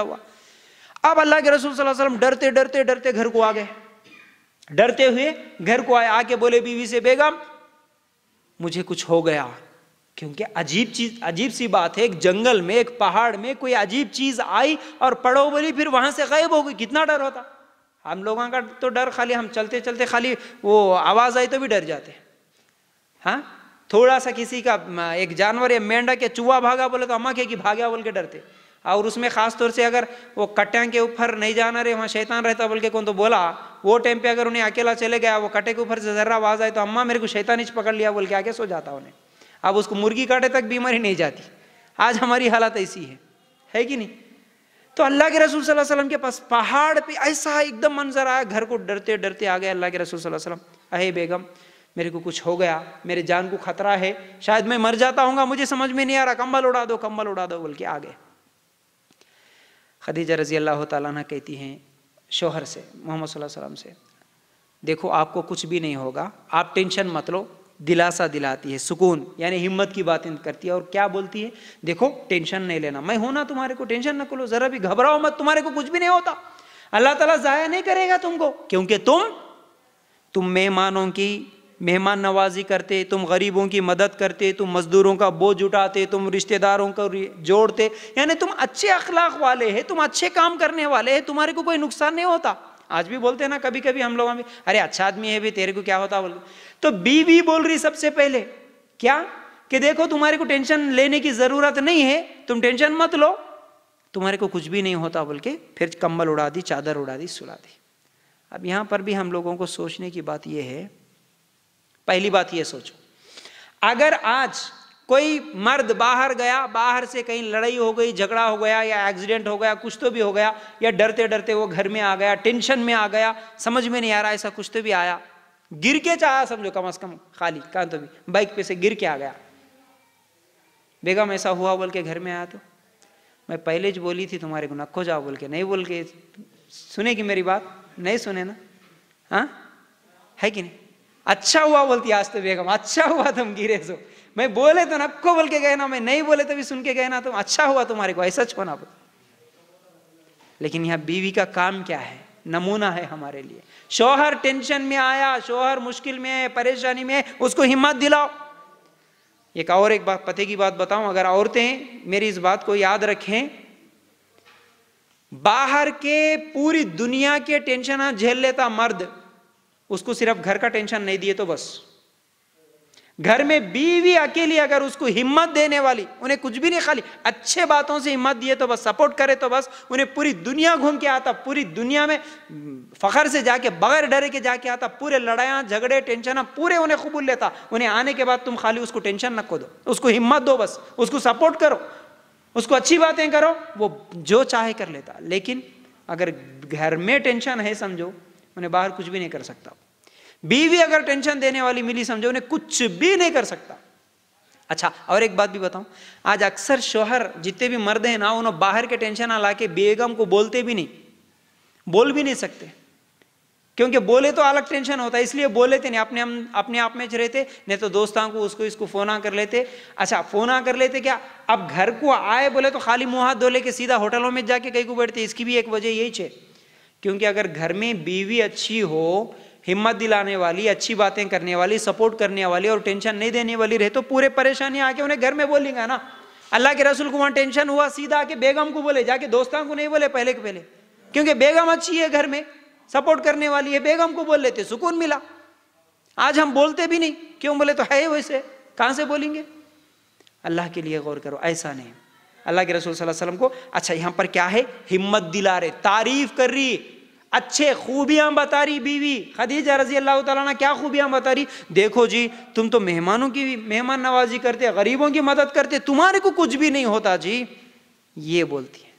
हुआ अब अल्लाह के रसूल सल्लल्लाहु अलैहि वसल्लम डरते डरते डरते घर को आ गए डरते हुए घर को आए आके बोले बीवी से बेगम मुझे कुछ हो गया क्योंकि अजीब चीज अजीब सी बात है एक जंगल में एक पहाड़ में कोई अजीब चीज आई और पड़ो बोली फिर वहां से गायब हो गई कितना डर होता हम लोगों का तो डर खाली हम चलते चलते खाली वो आवाज आई तो भी डर जाते हाँ थोड़ा सा किसी का एक जानवर या मेंढक या चूहा भागा बोले तो हम के कि भाग्या बोल के डरते और उसमें ख़ास तौर से अगर वो कट्टों के ऊपर नहीं जाना रहे वहाँ शैतान रहता बोल के कौन तो बोला वो टाइम पे अगर उन्हें अकेला चले गया वो कटे के ऊपर से जर्रा आवाज़ आए तो अम्मा मेरे को शैतान ही पकड़ लिया बोल के आके सो जाता उन्हें अब उसको मुर्गी काटे तक बीमारी नहीं जाती आज हमारी हालत ऐसी है है कि नहीं तो अल्लाह के रसूल सल्लल्लाहु अलैहि वसल्लम के पास पहाड़ पे ऐसा एकदम मंजर आया घर को डरते डरते आ गए अल्लाह के रसूल सल्लल्लाहु अलैहि वसल्लम अहे बेगम मेरे को कुछ हो गया मेरे जान को खतरा है शायद मैं मर जाता हूँ मुझे समझ में नहीं आ रहा कम्बल उड़ा दो कम्बल उड़ा दो बोल के आ गए खदीजा रजी अल्लाह ताला कहती हैं शोहर से मोहम्मद वसल्लम से देखो आपको कुछ भी नहीं होगा आप टेंशन मत लो दिलासा दिलाती है सुकून यानी हिम्मत की बातें करती है और क्या बोलती है देखो टेंशन नहीं लेना मैं होना तुम्हारे को टेंशन ना करो ज़रा भी घबराओ मत तुम्हारे को कुछ भी नहीं होता अल्लाह ताला ज़ाया नहीं करेगा तुमको क्योंकि तुम तुम मेहमानों की मेहमान नवाजी करते तुम गरीबों की मदद करते तुम मज़दूरों का बोझ उठाते तुम रिश्तेदारों को जोड़ते यानी तुम अच्छे अखलाक वाले हैं तुम अच्छे काम करने वाले हैं तुम्हारे को कोई नुकसान नहीं होता आज भी बोलते हैं ना कभी कभी हम लोग हमें अरे अच्छा आदमी है भी तेरे को क्या होता बोल तो बीवी बोल रही सबसे पहले क्या कि देखो तुम्हारे को टेंशन लेने की ज़रूरत नहीं है तुम टेंशन मत लो तुम्हारे को कुछ भी नहीं होता बोल के फिर कम्बल उड़ा दी चादर उड़ा दी सुला दी अब यहाँ पर भी हम लोगों को सोचने की बात यह है पहली बात ये सोचो अगर आज कोई मर्द बाहर गया बाहर से कहीं लड़ाई हो गई झगड़ा हो गया या एक्सीडेंट हो गया कुछ तो भी हो गया या डरते डरते वो घर में आ गया टेंशन में आ गया समझ में नहीं आ रहा ऐसा कुछ तो भी आया गिर के चाह समझो कम अज कम खाली कहाँ तो भी बाइक पे से गिर के आ गया बेगम ऐसा हुआ बोल के घर में आया तो मैं पहले जो बोली थी तुम्हारे गुना खो जाओ बोल के नहीं बोल के सुनेगी मेरी बात नहीं सुने ना हाँ है कि नहीं अच्छा हुआ बोलती आज तो बेगम अच्छा हुआ तुम गिरे सो मैं बोले तो नक्को बोल के गए ना मैं नहीं बोले तो भी सुन के गए ना तुम तो अच्छा हुआ तुम्हारे को ऐसा छोना बोल लेकिन यह बीवी का काम क्या है नमूना है हमारे लिए शोहर टेंशन में आया शोहर मुश्किल में है परेशानी में उसको हिम्मत दिलाओ एक और एक बात पते की बात बताऊं अगर औरतें मेरी इस बात को याद रखें बाहर के पूरी दुनिया के टेंशन हाँ, झेल लेता मर्द उसको सिर्फ घर का टेंशन नहीं दिए तो बस घर में बीवी अकेली अगर उसको हिम्मत देने वाली उन्हें कुछ भी नहीं खाली अच्छे बातों से हिम्मत दिए तो बस सपोर्ट करे तो बस उन्हें पूरी दुनिया घूम के आता पूरी दुनिया में फखर से जाके बगैर डरे के जाके आता पूरे लड़ाया झगड़े टेंशन पूरे उन्हें कबूल लेता उन्हें आने के बाद तुम खाली उसको टेंशन नको दो उसको हिम्मत दो बस उसको सपोर्ट करो उसको अच्छी बातें करो वो जो चाहे कर लेता लेकिन अगर घर में टेंशन है समझो उन्हें बाहर कुछ भी नहीं कर सकता बीवी अगर टेंशन देने वाली मिली समझो उन्हें कुछ भी नहीं कर सकता अच्छा और एक बात भी बताऊं आज अक्सर शोहर जितने भी मर्द हैं ना उन्होंने बाहर के टेंशन ना ला के बेगम को बोलते भी नहीं बोल भी नहीं सकते क्योंकि बोले तो अलग टेंशन होता है इसलिए बोले थे नहीं अपने हम अपने आप में रहते नहीं तो दोस्तों को उसको इसको आ कर लेते अच्छा फोन आ कर लेते क्या अब घर को आए बोले तो खाली मुंह हाथ धो लेके सीधा होटलों में जाके कहीं को बैठते इसकी भी एक वजह यही है क्योंकि अगर घर में बीवी अच्छी हो हिम्मत दिलाने वाली अच्छी बातें करने वाली सपोर्ट करने वाली और टेंशन नहीं देने वाली रहे तो पूरे परेशानी आके उन्हें घर में बोलेंगे ना अल्लाह के रसूल को वहाँ टेंशन हुआ सीधा आके बेगम को बोले जाके दोस्तों को नहीं बोले पहले के पहले क्योंकि बेगम अच्छी है घर में सपोर्ट करने वाली है बेगम को बोल लेते सुकून मिला आज हम बोलते भी नहीं क्यों बोले तो है वैसे कहाँ से बोलेंगे अल्लाह के लिए गौर करो ऐसा नहीं अल्लाह के रसूल सल्लल्लाहु अलैहि वसल्लम को अच्छा यहाँ पर क्या है हिम्मत दिला रहे तारीफ कर रही अच्छे खूबियां बता रही बीवी खदीजा रजी अल्लाह ताला क्या खूबियां बता रही देखो जी तुम तो मेहमानों की मेहमान नवाजी करते गरीबों की मदद करते तुम्हारे को कुछ भी नहीं होता जी ये बोलती है